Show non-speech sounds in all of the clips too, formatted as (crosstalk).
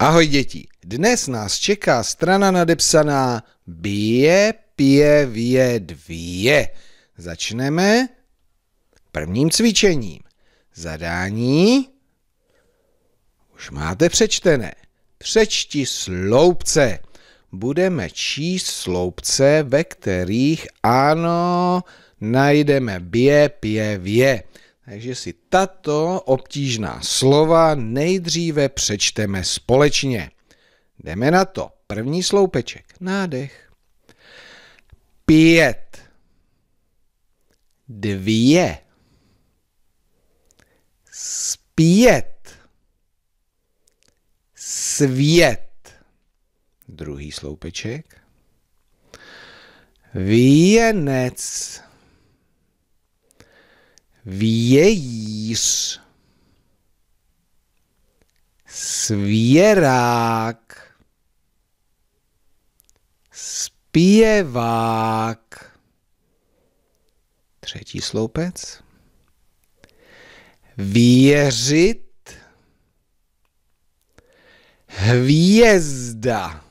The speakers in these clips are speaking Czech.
Ahoj děti, dnes nás čeká strana nadepsaná bije, pije, vije, dvě. Začneme prvním cvičením. Zadání už máte přečtené. Přečti sloupce. Budeme číst sloupce, ve kterých ano, najdeme bě, pě, vě. Takže si tato obtížná slova nejdříve přečteme společně. Jdeme na to. První sloupeček. Nádech. Pět. Dvě. Spět. Svět. Druhý sloupeček. Věnec vějíř, svěrák, zpěvák. Třetí sloupec. Věřit, hvězda,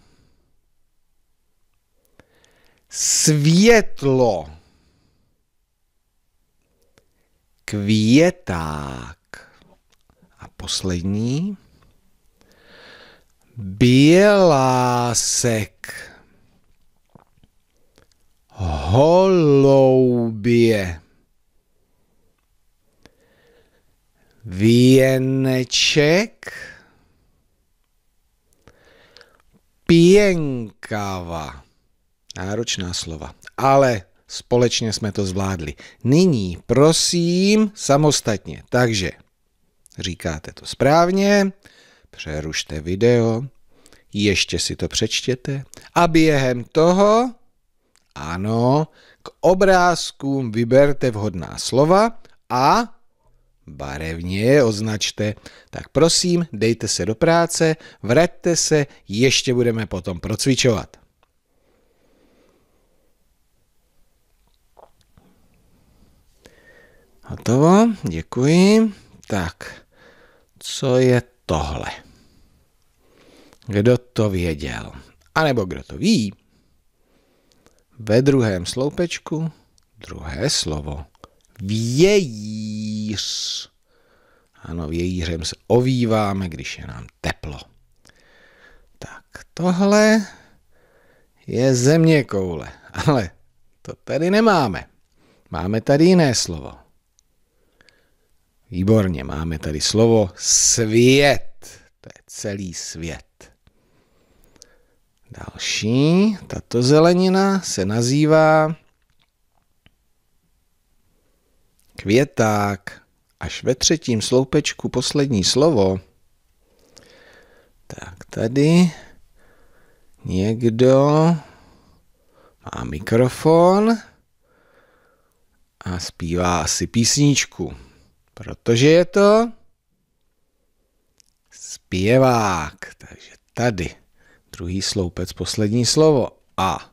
světlo. květák. A poslední. Bělásek. Holoubě. Věneček. Pěnkava. Náročná slova. Ale Společně jsme to zvládli. Nyní prosím samostatně. Takže říkáte to správně, přerušte video, ještě si to přečtěte a během toho, ano, k obrázkům vyberte vhodná slova a barevně je označte. Tak prosím, dejte se do práce, vraťte se, ještě budeme potom procvičovat. Hotovo, děkuji. Tak, co je tohle? Kdo to věděl? A nebo kdo to ví? Ve druhém sloupečku druhé slovo. Vějíř. Ano, vějířem se ovýváme, když je nám teplo. Tak tohle je země koule, ale to tady nemáme. Máme tady jiné slovo. Výborně, máme tady slovo svět. To je celý svět. Další, tato zelenina se nazývá květák. Až ve třetím sloupečku poslední slovo. Tak tady někdo má mikrofon a zpívá asi písničku protože je to zpěvák. Takže tady druhý sloupec, poslední slovo. A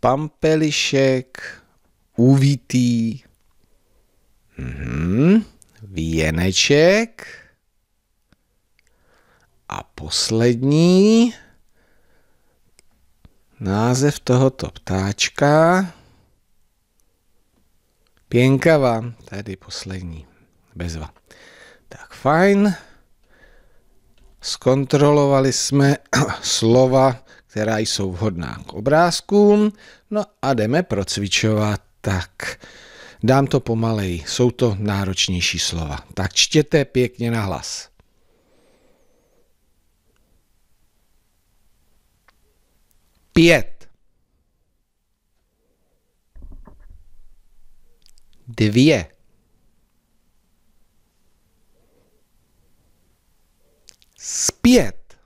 pampelišek uvítý mhm. věneček a poslední název tohoto ptáčka Pěnkava, tady poslední, bezva. Tak fajn, zkontrolovali jsme (clears throat) slova, která jsou vhodná k obrázkům, no a jdeme procvičovat, tak dám to pomalej, jsou to náročnější slova, tak čtěte pěkně na hlas. Pět. dvě. Zpět.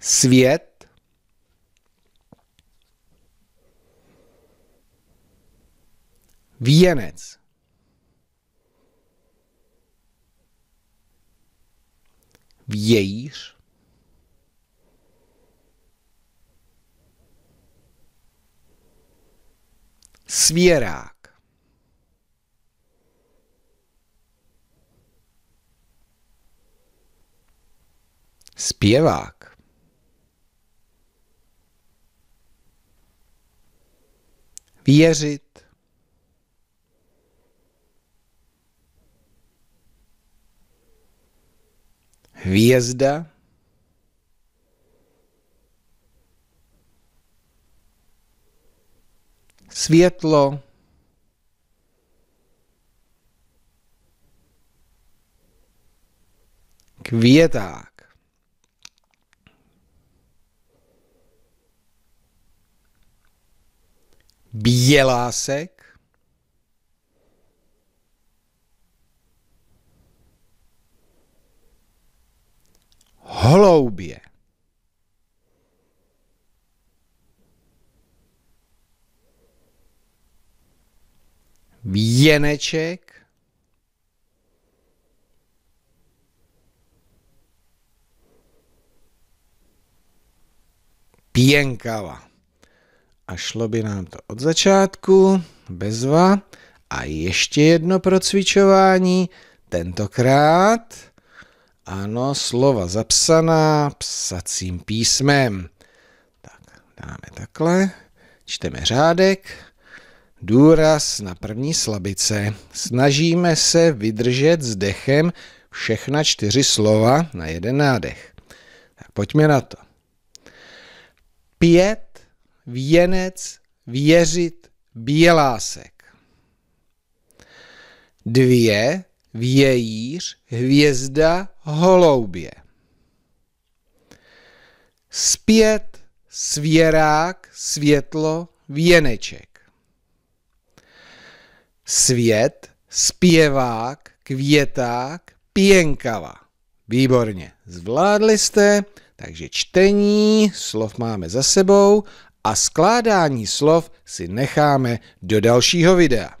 Svět. Věnec. Vějíř. Svěrák. Zpěvák. Věřit. Hvězda. světlo, květák. Bělásek. Holoubě. věneček, pěnkava. A šlo by nám to od začátku, bezva. A ještě jedno procvičování, tentokrát, ano, slova zapsaná psacím písmem. Tak, dáme takhle, čteme řádek, Důraz na první slabice. Snažíme se vydržet s dechem všechna čtyři slova na jeden nádech. Tak pojďme na to. Pět, věnec, věřit, bělásek. Dvě, vějíř, hvězda, holoubě. Zpět, svěrák, světlo, věneček svět, zpěvák, květák, pěnkava. Výborně, zvládli jste, takže čtení slov máme za sebou a skládání slov si necháme do dalšího videa.